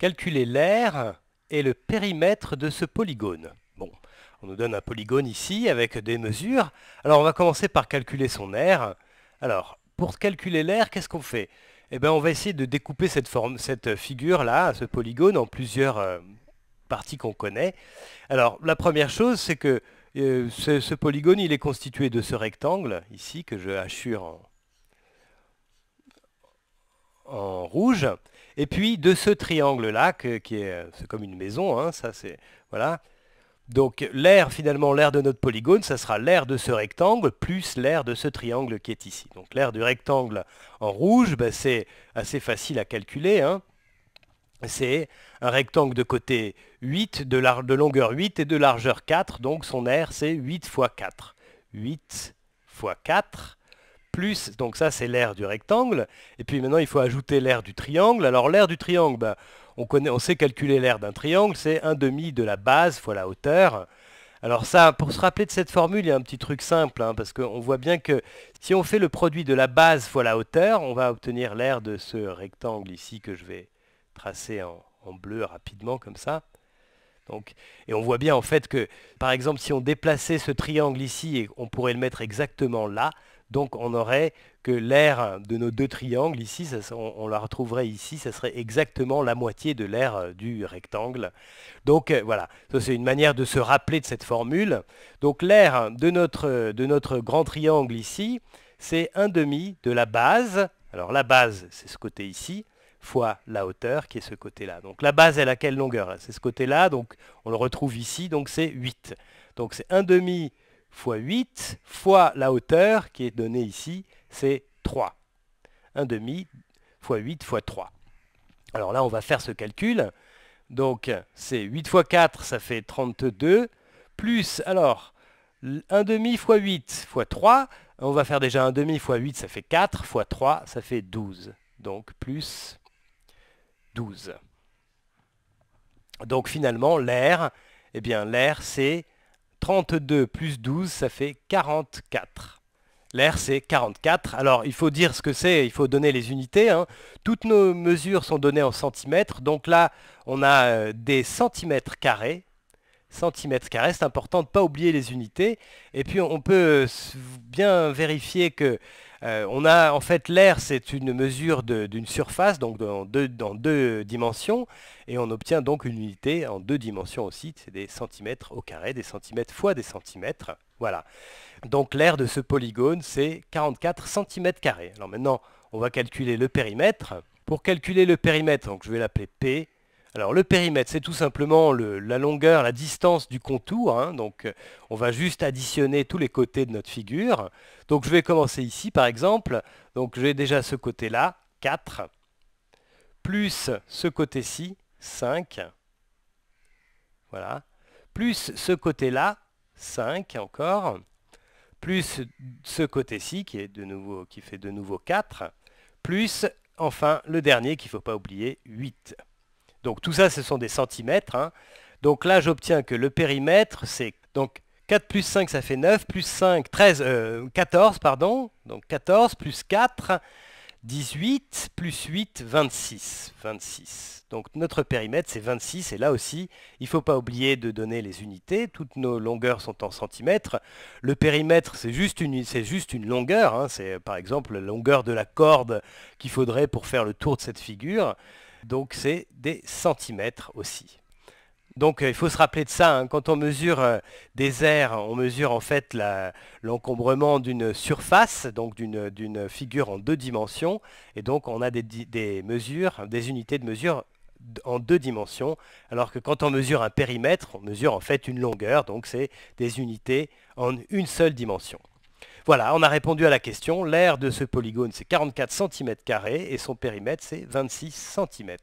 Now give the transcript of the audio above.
calculer l'air et le périmètre de ce polygone. Bon, on nous donne un polygone ici avec des mesures. Alors on va commencer par calculer son air. Alors, pour calculer l'air, qu'est-ce qu'on fait Eh bien, on va essayer de découper cette, forme, cette figure-là, ce polygone, en plusieurs euh, parties qu'on connaît. Alors, la première chose, c'est que euh, ce, ce, polygone, il est constitué de ce rectangle, ici, que je hachure en, en rouge. Et puis de ce triangle-là, qui est, euh, comme une maison, hein, ça c'est. Voilà. Donc l'air, finalement, l'air de notre polygone, ça sera l'air de ce rectangle plus l'air de ce triangle qui est ici. Donc l'air du rectangle en rouge, ben, c'est assez facile à calculer. Hein. C'est un rectangle de côté 8, de, de, longueur 8 et de largeur 4, donc son air c'est 8 fois 4. 8 fois 4, plus, donc ça c'est l'aire du rectangle, et puis maintenant il faut ajouter l'aire du triangle. Alors l'aire du triangle, ben, on, sait calculer l'aire d'un triangle, c'est un demi de la base fois la hauteur. Alors ça, pour se rappeler de cette formule, il y a un petit truc simple, hein, parce qu'on voit bien que si on fait le produit de la base fois la hauteur, on va obtenir l'aire de ce rectangle ici que je vais tracer en, bleu rapidement comme ça. et on voit bien en fait que, par exemple, si on déplaçait ce triangle ici, on pourrait le mettre exactement là, donc on aurait que l'aire de nos deux triangles ici, on, la retrouverait ici, ça serait exactement la moitié de l'aire euh, du rectangle. Donc euh, voilà, ça c'est une manière de se rappeler de cette formule. Donc l'aire de notre, de notre grand triangle ici, c'est un demi de la base. Alors la base, c'est ce côté ici, fois la hauteur qui est ce côté-là. Donc la base, elle a quelle longueur hein C'est ce côté-là, donc on le retrouve ici, donc c'est 8. Donc c'est un demi fois 8 fois la hauteur qui est donnée ici, c'est 3. 1 demi fois 8 fois 3. Alors là, on va faire ce calcul. Donc, c'est 8 fois 4, ça fait 32, plus, alors, 1 demi fois 8 fois 3, on va faire déjà 1 demi fois 8, ça fait 4, fois 3, ça fait 12. Donc, plus 12. Donc, finalement, l'air, eh bien, l'air, c'est 32 plus 12, ça fait 44. L'air, c'est 44. Alors, il faut dire ce que c'est, il faut donner les unités. Hein. Toutes nos mesures sont données en centimètres. Donc là, on a euh, des centimètres carrés. Centimètres carrés, c'est important de ne pas oublier les unités. Et puis, on peut euh, bien vérifier que euh, on a en fait l'air, c'est une mesure d'une surface, donc dans deux, dimensions, et on obtient donc une unité en deux dimensions aussi, c'est des centimètres au carré, des centimètres fois des centimètres. Voilà. Donc l'air de ce polygone, c'est 44 centimètres carrés. Alors maintenant, on va calculer le périmètre. Pour calculer le périmètre, je vais l'appeler P, alors le périmètre, c'est tout simplement la longueur, la distance du contour. Hein. donc euh, on va juste additionner tous les côtés de notre figure. Donc je vais commencer ici par exemple. Donc j'ai déjà ce côté-là, 4, plus ce côté-ci, 5. Voilà. Plus ce côté-là, 5 encore. Plus ce côté-ci qui, est nouveau, qui fait de nouveau 4. Plus enfin le dernier qu'il ne faut pas oublier, 8. Donc tout ça, ce sont des centimètres. Hein. Donc là, j'obtiens que le périmètre, c'est donc 4 plus 5, ça fait 9, plus 5, 13, 14, pardon. Donc 14 plus 4, 18, plus 8, 26. 26. Donc notre périmètre, c'est 26. Et là aussi, il ne faut pas oublier de donner les unités. Toutes nos longueurs sont en centimètres. Le périmètre, c'est juste, juste, une longueur. Hein. C'est par exemple la longueur de la corde qu'il faudrait pour faire le tour de cette figure. Donc c'est des centimètres aussi. Donc euh, il faut se rappeler de ça, hein. quand on mesure euh, des aires, on mesure en fait l'encombrement d'une surface, donc d'une figure en deux dimensions, et donc on a des, mesures, des unités de mesure en deux dimensions, alors que quand on mesure un périmètre, on mesure en fait une longueur, donc c'est des unités en une seule dimension. Voilà, on a répondu à la question. L'aire de ce polygone, c'est 44 cm et son périmètre, c'est 26 cm.